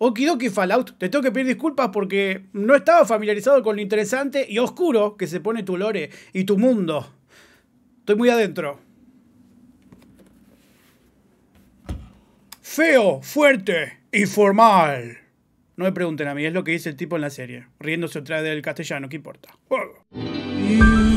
Okidoki Fallout, te tengo que pedir disculpas porque no estaba familiarizado con lo interesante y oscuro que se pone tu lore y tu mundo. Estoy muy adentro. Feo, fuerte y formal. No me pregunten a mí, es lo que dice el tipo en la serie. Riéndose otra vez del castellano, ¿qué importa?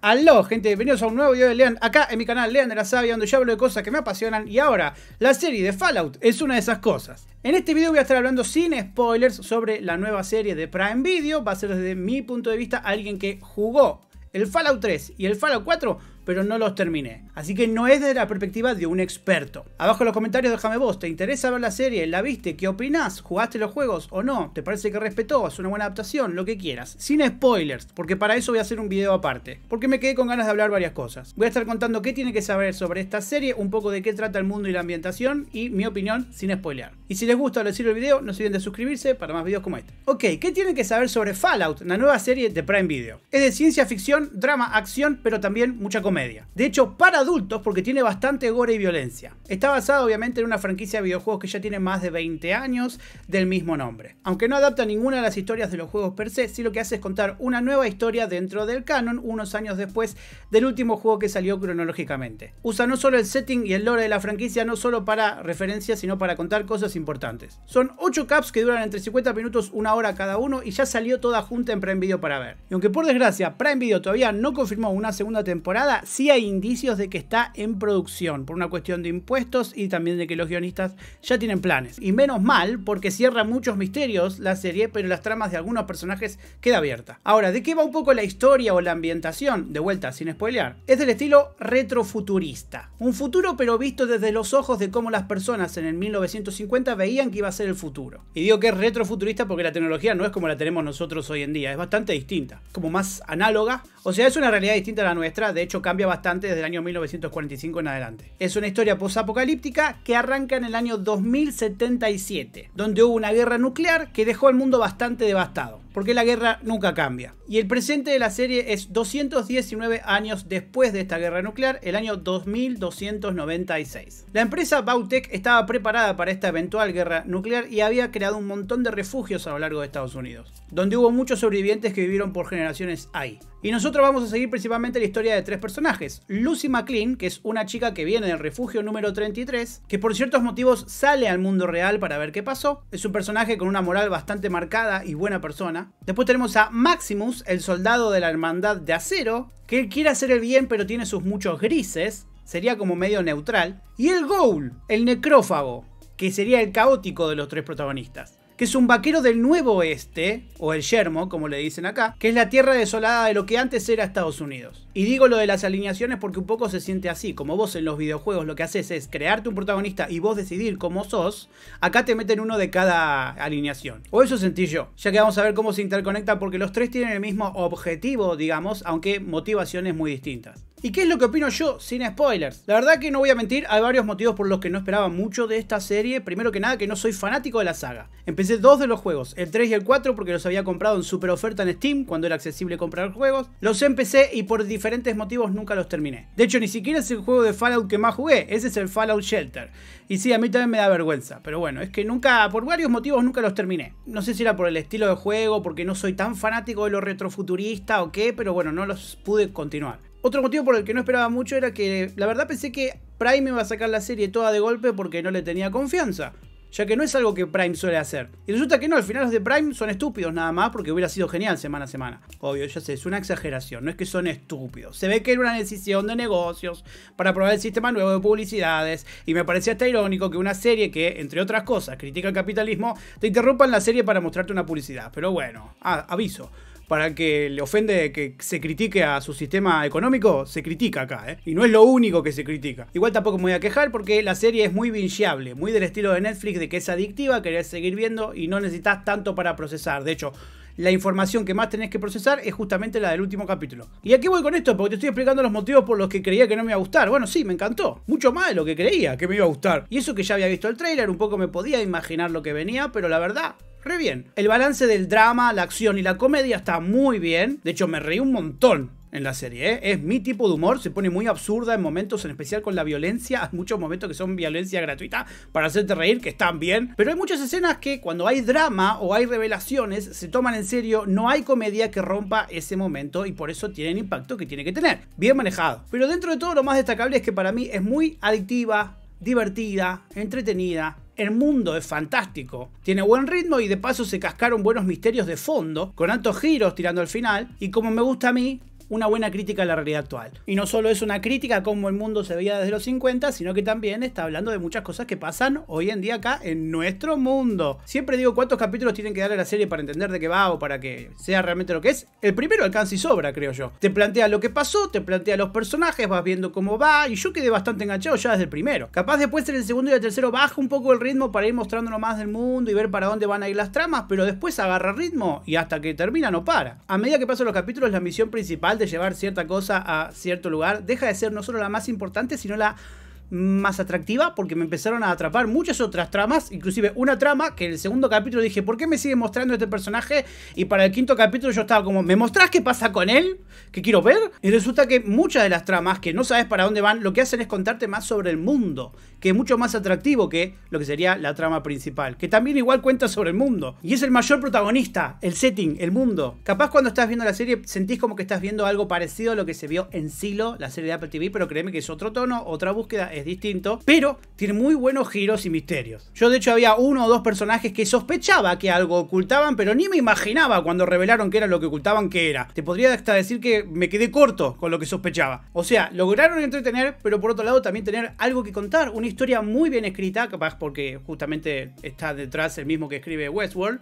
Aló, gente, bienvenidos a un nuevo video de Lean, acá en mi canal Lean de la Sabia, donde yo hablo de cosas que me apasionan y ahora la serie de Fallout es una de esas cosas. En este video voy a estar hablando sin spoilers sobre la nueva serie de Prime Video, va a ser desde mi punto de vista alguien que jugó el Fallout 3 y el Fallout 4, pero no los terminé. Así que no es desde la perspectiva de un experto. Abajo en los comentarios déjame vos, ¿te interesa ver la serie? ¿La viste? ¿Qué opinás? ¿Jugaste los juegos o no? ¿Te parece que respetó? ¿Es una buena adaptación? Lo que quieras. Sin spoilers, porque para eso voy a hacer un video aparte. Porque me quedé con ganas de hablar varias cosas. Voy a estar contando qué tiene que saber sobre esta serie, un poco de qué trata el mundo y la ambientación y mi opinión sin spoiler. Y si les gusta o les sirve el video, no se olviden de suscribirse para más videos como este. Ok, ¿qué tienen que saber sobre Fallout, la nueva serie de Prime Video? Es de ciencia ficción, drama, acción, pero también mucha comedia. De hecho, para porque tiene bastante gore y violencia. Está basado obviamente en una franquicia de videojuegos que ya tiene más de 20 años del mismo nombre. Aunque no adapta ninguna de las historias de los juegos per se, sí lo que hace es contar una nueva historia dentro del canon unos años después del último juego que salió cronológicamente. Usa no solo el setting y el lore de la franquicia, no solo para referencias, sino para contar cosas importantes. Son 8 caps que duran entre 50 minutos, una hora cada uno y ya salió toda junta en Prime Video para ver. Y aunque por desgracia Prime Video todavía no confirmó una segunda temporada, sí hay indicios de que está en producción por una cuestión de impuestos y también de que los guionistas ya tienen planes. Y menos mal, porque cierra muchos misterios la serie, pero las tramas de algunos personajes queda abierta. Ahora, ¿de qué va un poco la historia o la ambientación? De vuelta, sin spoilear. Es del estilo retrofuturista. Un futuro pero visto desde los ojos de cómo las personas en el 1950 veían que iba a ser el futuro. Y digo que es retrofuturista porque la tecnología no es como la tenemos nosotros hoy en día, es bastante distinta, como más análoga. O sea, es una realidad distinta a la nuestra, de hecho cambia bastante desde el año 1950 1945 en adelante. Es una historia posapocalíptica que arranca en el año 2077, donde hubo una guerra nuclear que dejó al mundo bastante devastado, porque la guerra nunca cambia. Y el presente de la serie es 219 años después de esta guerra nuclear, el año 2296. La empresa Bautec estaba preparada para esta eventual guerra nuclear y había creado un montón de refugios a lo largo de Estados Unidos, donde hubo muchos sobrevivientes que vivieron por generaciones ahí. Y nosotros vamos a seguir principalmente la historia de tres personajes. Lucy McLean, que es una chica que viene del refugio número 33, que por ciertos motivos sale al mundo real para ver qué pasó. Es un personaje con una moral bastante marcada y buena persona. Después tenemos a Maximus, el soldado de la Hermandad de Acero, que quiere hacer el bien pero tiene sus muchos grises. Sería como medio neutral. Y el Ghoul, el necrófago, que sería el caótico de los tres protagonistas que es un vaquero del Nuevo Oeste, o el Yermo, como le dicen acá, que es la tierra desolada de lo que antes era Estados Unidos. Y digo lo de las alineaciones porque un poco se siente así, como vos en los videojuegos lo que haces es crearte un protagonista y vos decidir cómo sos, acá te meten uno de cada alineación. O eso sentí yo, ya que vamos a ver cómo se interconecta porque los tres tienen el mismo objetivo, digamos, aunque motivaciones muy distintas. ¿Y qué es lo que opino yo sin spoilers? La verdad que no voy a mentir, hay varios motivos por los que no esperaba mucho de esta serie. Primero que nada, que no soy fanático de la saga. Empecé dos de los juegos, el 3 y el 4, porque los había comprado en super oferta en Steam cuando era accesible comprar juegos. Los empecé y por diferentes motivos nunca los terminé. De hecho, ni siquiera es el juego de Fallout que más jugué, ese es el Fallout Shelter. Y sí, a mí también me da vergüenza, pero bueno, es que nunca, por varios motivos nunca los terminé. No sé si era por el estilo de juego, porque no soy tan fanático de lo retrofuturista o qué, pero bueno, no los pude continuar. Otro motivo por el que no esperaba mucho era que la verdad pensé que Prime iba a sacar la serie toda de golpe porque no le tenía confianza, ya que no es algo que Prime suele hacer. Y resulta que no, al final los de Prime son estúpidos nada más porque hubiera sido genial semana a semana. Obvio, ya sé, es una exageración, no es que son estúpidos. Se ve que era una decisión de negocios para probar el sistema nuevo de publicidades y me parecía hasta irónico que una serie que, entre otras cosas, critica el capitalismo, te interrumpan la serie para mostrarte una publicidad. Pero bueno, aviso para que le ofende que se critique a su sistema económico, se critica acá, ¿eh? Y no es lo único que se critica. Igual tampoco me voy a quejar porque la serie es muy vinciable. muy del estilo de Netflix, de que es adictiva, querés seguir viendo y no necesitas tanto para procesar. De hecho, la información que más tenés que procesar es justamente la del último capítulo. ¿Y aquí voy con esto? Porque te estoy explicando los motivos por los que creía que no me iba a gustar. Bueno, sí, me encantó. Mucho más de lo que creía que me iba a gustar. Y eso que ya había visto el tráiler, un poco me podía imaginar lo que venía, pero la verdad, re bien. El balance del drama, la acción y la comedia está muy bien. De hecho, me reí un montón en la serie. ¿eh? Es mi tipo de humor, se pone muy absurda en momentos, en especial con la violencia. Hay muchos momentos que son violencia gratuita para hacerte reír, que están bien. Pero hay muchas escenas que cuando hay drama o hay revelaciones, se toman en serio. No hay comedia que rompa ese momento y por eso tiene el impacto que tiene que tener. Bien manejado. Pero dentro de todo lo más destacable es que para mí es muy adictiva, divertida, entretenida. El mundo es fantástico, tiene buen ritmo y de paso se cascaron buenos misterios de fondo, con altos giros tirando al final, y como me gusta a mí, una buena crítica a la realidad actual. Y no solo es una crítica a cómo el mundo se veía desde los 50, sino que también está hablando de muchas cosas que pasan hoy en día acá en nuestro mundo. Siempre digo cuántos capítulos tienen que darle a la serie para entender de qué va o para que sea realmente lo que es. El primero alcanza y sobra, creo yo. Te plantea lo que pasó, te plantea los personajes, vas viendo cómo va y yo quedé bastante enganchado ya desde el primero. Capaz después en el segundo y el tercero baja un poco el ritmo para ir mostrándonos más del mundo y ver para dónde van a ir las tramas, pero después agarra ritmo y hasta que termina no para. A medida que pasan los capítulos la misión principal de llevar cierta cosa a cierto lugar deja de ser no solo la más importante, sino la más atractiva porque me empezaron a atrapar muchas otras tramas, inclusive una trama que en el segundo capítulo dije, ¿por qué me sigue mostrando este personaje? Y para el quinto capítulo yo estaba como, ¿me mostrás qué pasa con él? ¿Qué quiero ver? Y resulta que muchas de las tramas que no sabes para dónde van, lo que hacen es contarte más sobre el mundo, que es mucho más atractivo que lo que sería la trama principal, que también igual cuenta sobre el mundo. Y es el mayor protagonista, el setting, el mundo. Capaz cuando estás viendo la serie sentís como que estás viendo algo parecido a lo que se vio en Silo, la serie de Apple TV, pero créeme que es otro tono, otra búsqueda, es distinto, pero tiene muy buenos giros y misterios. Yo de hecho había uno o dos personajes que sospechaba que algo ocultaban, pero ni me imaginaba cuando revelaron que era lo que ocultaban que era. Te podría hasta decir que me quedé corto con lo que sospechaba. O sea, lograron entretener, pero por otro lado también tener algo que contar, una historia muy bien escrita, capaz porque justamente está detrás el mismo que escribe Westworld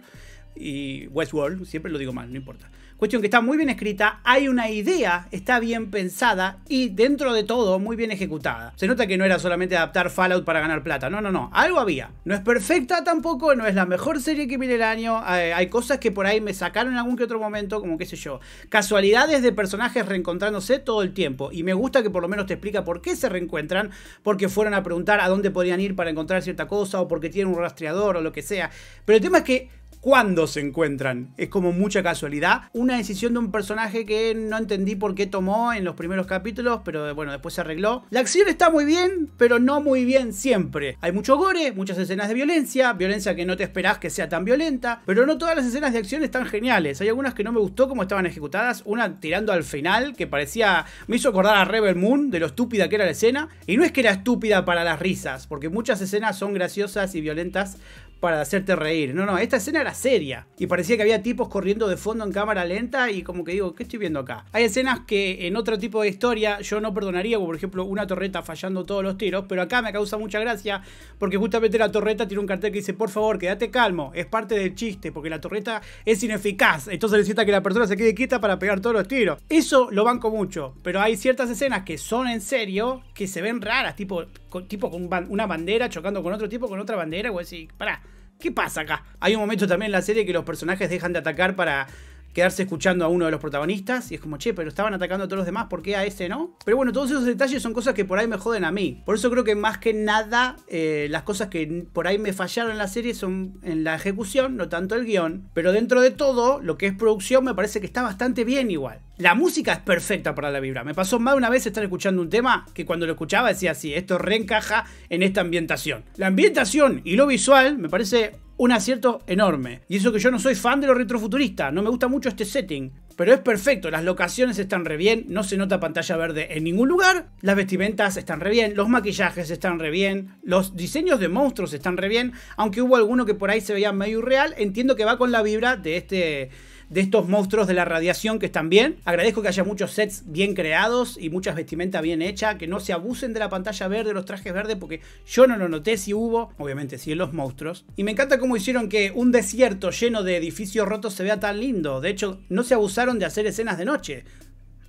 y Westworld, siempre lo digo mal, no importa. Cuestión que está muy bien escrita, hay una idea, está bien pensada y dentro de todo muy bien ejecutada. Se nota que no era solamente adaptar Fallout para ganar plata, no, no, no, algo había. No es perfecta tampoco, no es la mejor serie que mire el año, hay cosas que por ahí me sacaron en algún que otro momento, como qué sé yo, casualidades de personajes reencontrándose todo el tiempo y me gusta que por lo menos te explica por qué se reencuentran, porque fueron a preguntar a dónde podían ir para encontrar cierta cosa o porque tienen un rastreador o lo que sea. Pero el tema es que cuándo se encuentran. Es como mucha casualidad. Una decisión de un personaje que no entendí por qué tomó en los primeros capítulos, pero bueno, después se arregló. La acción está muy bien, pero no muy bien siempre. Hay mucho gore, muchas escenas de violencia, violencia que no te esperás que sea tan violenta, pero no todas las escenas de acción están geniales. Hay algunas que no me gustó como estaban ejecutadas, una tirando al final que parecía me hizo acordar a Rebel Moon de lo estúpida que era la escena, y no es que era estúpida para las risas, porque muchas escenas son graciosas y violentas para hacerte reír. No, no, esta escena era seria. Y parecía que había tipos corriendo de fondo en cámara lenta y como que digo, ¿qué estoy viendo acá? Hay escenas que en otro tipo de historia yo no perdonaría, por ejemplo una torreta fallando todos los tiros, pero acá me causa mucha gracia porque justamente la torreta tiene un cartel que dice, por favor, quédate calmo, es parte del chiste, porque la torreta es ineficaz, entonces necesita que la persona se quede quieta para pegar todos los tiros. Eso lo banco mucho, pero hay ciertas escenas que son en serio, que se ven raras, tipo, tipo con una bandera chocando con otro tipo, con otra bandera, o así, pará. ¿Qué pasa acá? Hay un momento también en la serie que los personajes dejan de atacar para quedarse escuchando a uno de los protagonistas y es como, che, pero estaban atacando a todos los demás, ¿por qué a ese no? Pero bueno, todos esos detalles son cosas que por ahí me joden a mí. Por eso creo que más que nada eh, las cosas que por ahí me fallaron en la serie son en la ejecución, no tanto el guión. Pero dentro de todo, lo que es producción me parece que está bastante bien igual. La música es perfecta para la vibra. Me pasó más de una vez estar escuchando un tema que cuando lo escuchaba decía así, esto reencaja en esta ambientación. La ambientación y lo visual me parece un acierto enorme. Y eso que yo no soy fan de los retrofuturistas, no me gusta mucho este setting. Pero es perfecto, las locaciones están re bien, no se nota pantalla verde en ningún lugar, las vestimentas están re bien, los maquillajes están re bien, los diseños de monstruos están re bien, aunque hubo alguno que por ahí se veía medio real, entiendo que va con la vibra de este de estos monstruos de la radiación que están bien. Agradezco que haya muchos sets bien creados y muchas vestimentas bien hechas que no se abusen de la pantalla verde, los trajes verdes, porque yo no lo noté si hubo, obviamente si en los monstruos. Y me encanta cómo hicieron que un desierto lleno de edificios rotos se vea tan lindo. De hecho, no se abusaron de hacer escenas de noche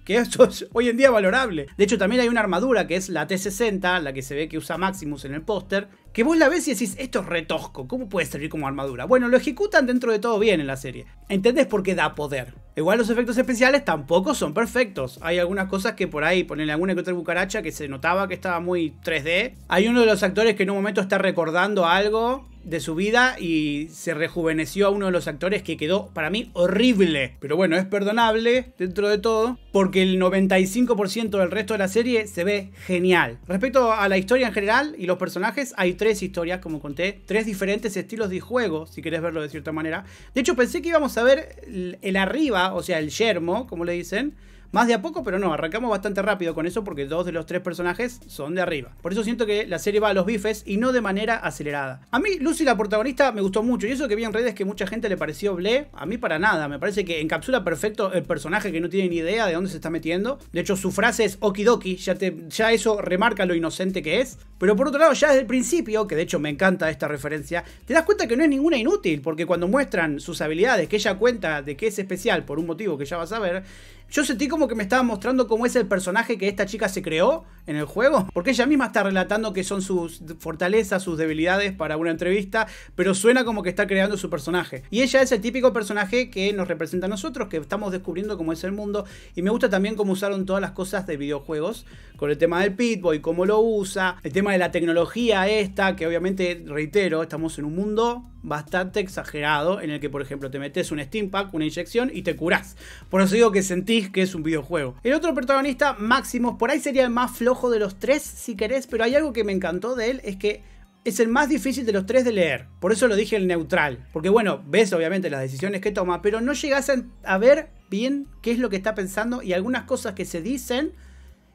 que eso es hoy en día valorable. De hecho, también hay una armadura que es la T60, la que se ve que usa Maximus en el póster, que vos la ves y decís, esto es retosco, ¿cómo puede servir como armadura? Bueno, lo ejecutan dentro de todo bien en la serie. ¿Entendés por qué da poder? Igual los efectos especiales tampoco son perfectos. Hay algunas cosas que por ahí, ponen alguna que otra bucaracha que se notaba que estaba muy 3D. Hay uno de los actores que en un momento está recordando algo de su vida y se rejuveneció a uno de los actores que quedó para mí horrible. Pero bueno, es perdonable dentro de todo porque el 95% del resto de la serie se ve genial. Respecto a la historia en general y los personajes, hay tres historias, como conté, tres diferentes estilos de juego, si querés verlo de cierta manera. De hecho, pensé que íbamos a ver el arriba, o sea, el yermo, como le dicen, más de a poco, pero no, arrancamos bastante rápido con eso porque dos de los tres personajes son de arriba. Por eso siento que la serie va a los bifes y no de manera acelerada. A mí, Lucy, la protagonista, me gustó mucho y eso que vi en redes que mucha gente le pareció ble, a mí para nada. Me parece que encapsula perfecto el personaje que no tiene ni idea de dónde se está metiendo. De hecho, su frase es okidoki, ya, ya eso remarca lo inocente que es. Pero por otro lado, ya desde el principio, que de hecho me encanta esta referencia, te das cuenta que no es ninguna inútil, porque cuando muestran sus habilidades, que ella cuenta de que es especial por un motivo que ya vas a ver, yo sentí como que me estaba mostrando cómo es el personaje que esta chica se creó en el juego, porque ella misma está relatando que son sus fortalezas, sus debilidades para una entrevista, pero suena como que está creando su personaje. Y ella es el típico personaje que nos representa a nosotros, que estamos descubriendo cómo es el mundo, y me gusta también cómo usaron todas las cosas de videojuegos, con el tema del Pitboy, cómo lo usa, el tema de la tecnología esta, que obviamente, reitero, estamos en un mundo bastante exagerado en el que, por ejemplo, te metes un Steam Pack, una inyección y te curás. Por eso digo que sentís que es un videojuego. El otro protagonista, máximo por ahí sería el más flojo de los tres, si querés, pero hay algo que me encantó de él, es que es el más difícil de los tres de leer. Por eso lo dije el neutral. Porque bueno, ves obviamente las decisiones que toma, pero no llegas a ver bien qué es lo que está pensando y algunas cosas que se dicen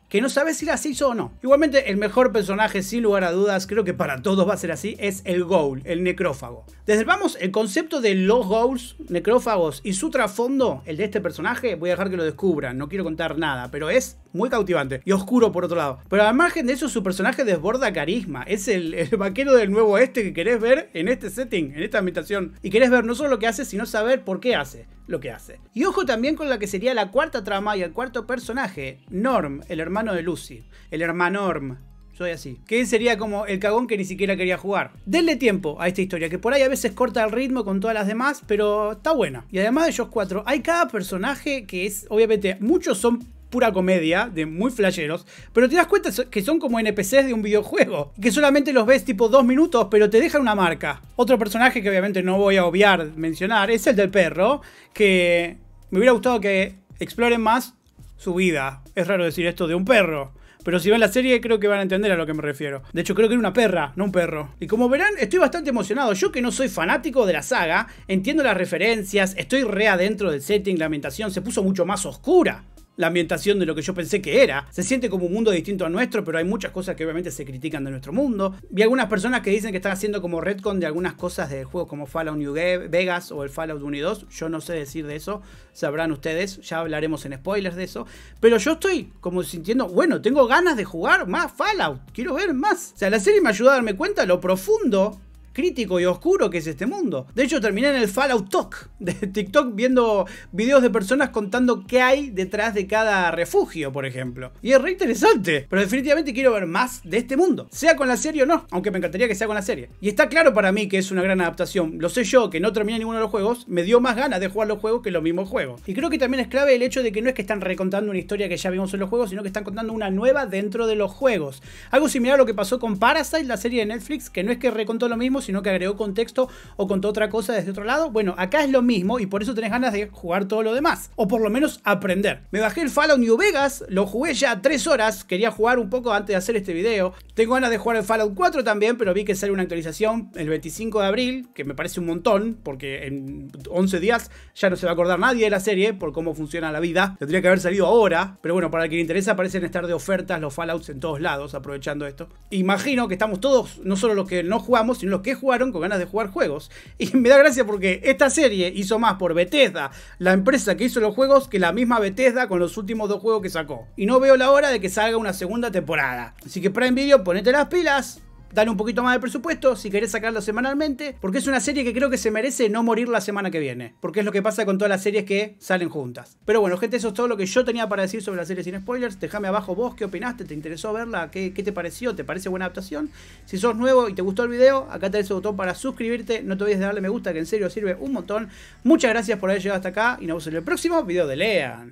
que no sabes si las hizo o no. Igualmente, el mejor personaje, sin lugar a dudas, creo que para todos va a ser así, es el Goul, el necrófago vamos, el concepto de los ghouls, necrófagos y su trasfondo, el de este personaje. Voy a dejar que lo descubran, no quiero contar nada, pero es muy cautivante y oscuro por otro lado. Pero al margen de eso, su personaje desborda carisma. Es el, vaquero del nuevo este que querés ver en este setting, en esta ambientación. Y querés ver no solo lo que hace, sino saber por qué hace lo que hace. Y ojo también con la que sería la cuarta trama y el cuarto personaje, Norm, el hermano de Lucy. El hermano Norm soy así. Que sería como el cagón que ni siquiera quería jugar. Denle tiempo a esta historia, que por ahí a veces corta el ritmo con todas las demás, pero está buena. Y además de ellos cuatro, hay cada personaje que es, obviamente, muchos son pura comedia, de muy flasheros, pero te das cuenta que son como NPCs de un videojuego, que solamente los ves tipo dos minutos, pero te dejan una marca. Otro personaje que obviamente no voy a obviar mencionar es el del perro, que me hubiera gustado que exploren más su vida. Es raro decir esto de un perro pero si ven la serie, creo que van a entender a lo que me refiero. De hecho, creo que era una perra, no un perro. Y como verán, estoy bastante emocionado. Yo que no soy fanático de la saga, entiendo las referencias, estoy re adentro del setting, la ambientación se puso mucho más oscura la ambientación de lo que yo pensé que era. Se siente como un mundo distinto al nuestro, pero hay muchas cosas que obviamente se critican de nuestro mundo. Vi algunas personas que dicen que están haciendo como retcon de algunas cosas del juego como Fallout New Vegas o el Fallout 1 y 2. Yo no sé decir de eso, sabrán ustedes, ya hablaremos en spoilers de eso. Pero yo estoy como sintiendo, bueno, tengo ganas de jugar más Fallout, quiero ver más. O sea, la serie me ayuda a darme cuenta de lo profundo crítico y oscuro que es este mundo. De hecho, terminé en el Fallout Talk de TikTok viendo videos de personas contando qué hay detrás de cada refugio, por ejemplo. Y es re interesante, pero definitivamente quiero ver más de este mundo, sea con la serie o no, aunque me encantaría que sea con la serie. Y está claro para mí que es una gran adaptación. Lo sé yo, que no terminé ninguno de los juegos, me dio más ganas de jugar los juegos que los mismos juegos. Y creo que también es clave el hecho de que no es que están recontando una historia que ya vimos en los juegos, sino que están contando una nueva dentro de los juegos. Algo similar a lo que pasó con Parasite, la serie de Netflix, que no es que recontó lo mismo, sino que agregó contexto o contó otra cosa desde otro lado. Bueno, acá es lo mismo y por eso tenés ganas de jugar todo lo demás, o por lo menos aprender. Me bajé el Fallout New Vegas, lo jugué ya 3 horas, quería jugar un poco antes de hacer este video. Tengo ganas de jugar el Fallout 4 también, pero vi que sale una actualización el 25 de abril, que me parece un montón, porque en 11 días ya no se va a acordar nadie de la serie por cómo funciona la vida. Tendría que haber salido ahora, pero bueno, para el que le interesa parecen estar de ofertas los Fallouts en todos lados, aprovechando esto. Imagino que estamos todos, no solo los que no jugamos, sino los que jugaron con ganas de jugar juegos. Y me da gracia porque esta serie hizo más por Bethesda, la empresa que hizo los juegos, que la misma Bethesda con los últimos dos juegos que sacó. Y no veo la hora de que salga una segunda temporada. Así que Prime Video, ponete las pilas dale un poquito más de presupuesto si querés sacarlo semanalmente, porque es una serie que creo que se merece no morir la semana que viene, porque es lo que pasa con todas las series que salen juntas. Pero bueno, gente, eso es todo lo que yo tenía para decir sobre la serie sin spoilers. Déjame abajo vos qué opinaste, te interesó verla, qué, qué te pareció, te parece buena adaptación. Si sos nuevo y te gustó el video, acá tenés el botón para suscribirte, no te olvides de darle me gusta, que en serio sirve un montón. Muchas gracias por haber llegado hasta acá y nos vemos en el próximo video de Lean.